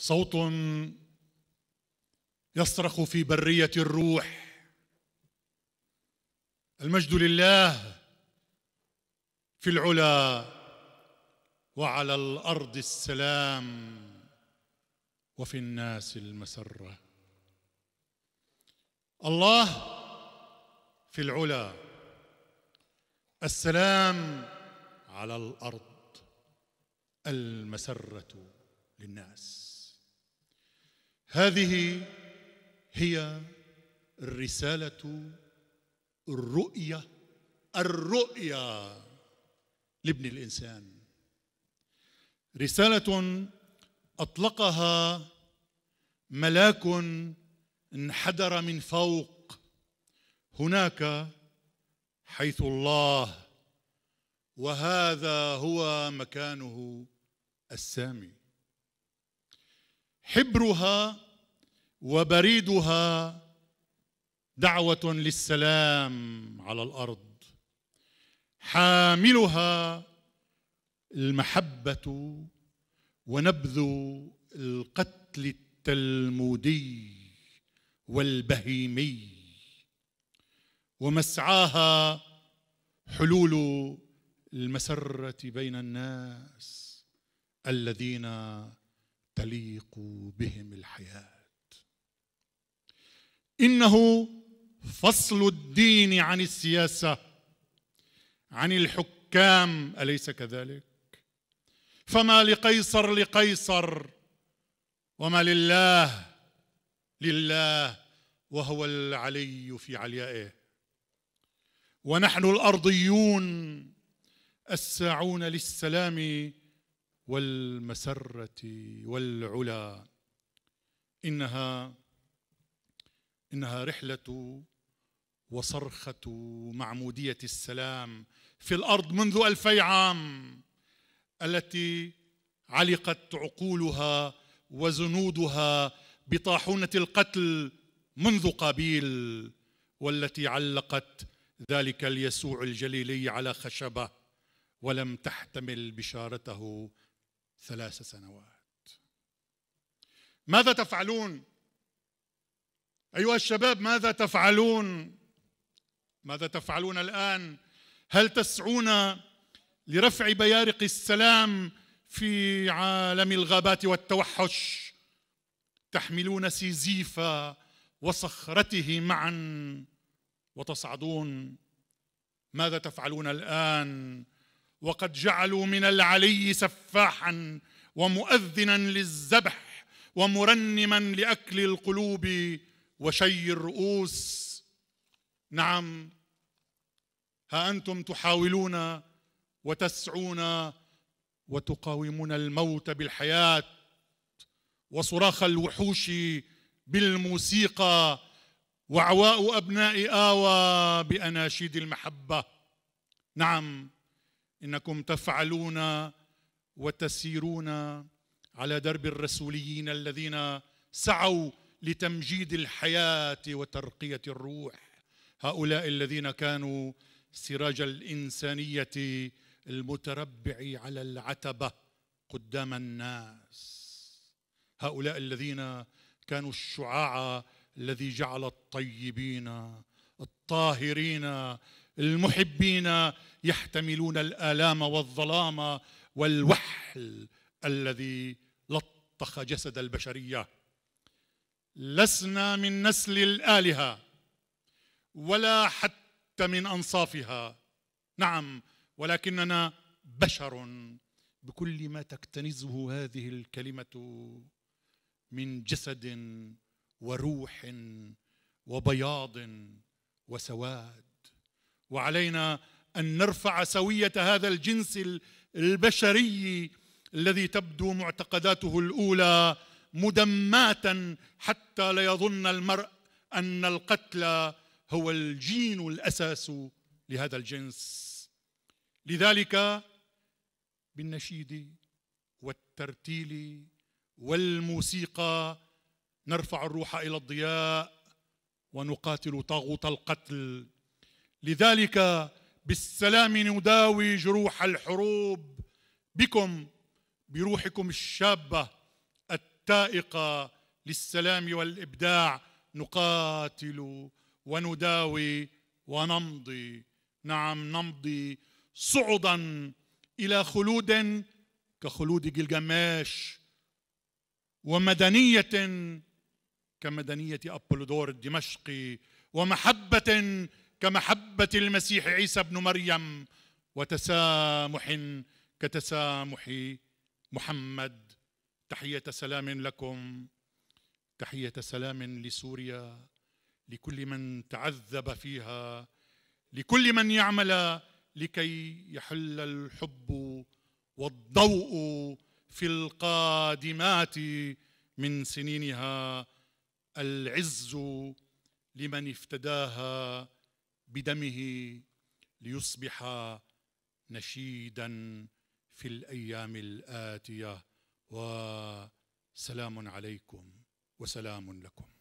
صوت يصرخ في بريه الروح المجد لله في العلا وعلى الارض السلام وفي الناس المسره الله في العلا السلام على الارض المسره للناس هذه هي الرسالة الرؤية الرؤية لابن الإنسان رسالة أطلقها ملاك انحدر من فوق هناك حيث الله وهذا هو مكانه السامي حبرها وبريدها دعوه للسلام على الارض حاملها المحبه ونبذ القتل التلمودي والبهيمي ومسعاها حلول المسره بين الناس الذين تليق بهم الحياه انه فصل الدين عن السياسه عن الحكام اليس كذلك فما لقيصر لقيصر وما لله لله وهو العلي في عليائه ونحن الارضيون الساعون للسلام والمسرة والعلا إنها إنها رحلة وصرخة معمودية السلام في الأرض منذ ألفي عام التي علقت عقولها وزنودها بطاحونة القتل منذ قابيل والتي علقت ذلك اليسوع الجليلي على خشبه ولم تحتمل بشارته ثلاث سنوات ماذا تفعلون ايها الشباب ماذا تفعلون ماذا تفعلون الان هل تسعون لرفع بيارق السلام في عالم الغابات والتوحش تحملون سيزيفا وصخرته معا وتصعدون ماذا تفعلون الان وقد جعلوا من العلي سفاحا ومؤذنا للذبح ومرنما لاكل القلوب وشي الرؤوس نعم ها انتم تحاولون وتسعون وتقاومون الموت بالحياه وصراخ الوحوش بالموسيقى وعواء ابناء اوى باناشيد المحبه نعم انكم تفعلون وتسيرون على درب الرسوليين الذين سعوا لتمجيد الحياه وترقيه الروح هؤلاء الذين كانوا سراج الانسانيه المتربع على العتبه قدام الناس هؤلاء الذين كانوا الشعاع الذي جعل الطيبين الطاهرين المحبين يحتملون الآلام والظلام والوحل الذي لطخ جسد البشرية لسنا من نسل الآلهة ولا حتى من أنصافها نعم ولكننا بشر بكل ما تكتنزه هذه الكلمة من جسد وروح وبياض وسواد وعلينا ان نرفع سويه هذا الجنس البشري الذي تبدو معتقداته الاولى مدماتا حتى لا يظن المرء ان القتل هو الجين الاساس لهذا الجنس لذلك بالنشيد والترتيل والموسيقى نرفع الروح الى الضياء ونقاتل طاغوت القتل لذلك بالسلام نداوي جروح الحروب بكم بروحكم الشابه التائقه للسلام والابداع نقاتل ونداوي ونمضي نعم نمضي صعدا الى خلود كخلود جلجماش ومدنيه كمدنيه ابولودور الدمشقي ومحبه كمحبة المسيح عيسى ابن مريم وتسامح كتسامح محمد تحية سلام لكم تحية سلام لسوريا لكل من تعذب فيها لكل من يعمل لكي يحل الحب والضوء في القادمات من سنينها العز لمن افتداها بدمه ليصبح نشيدا في الايام الاتيه وسلام عليكم وسلام لكم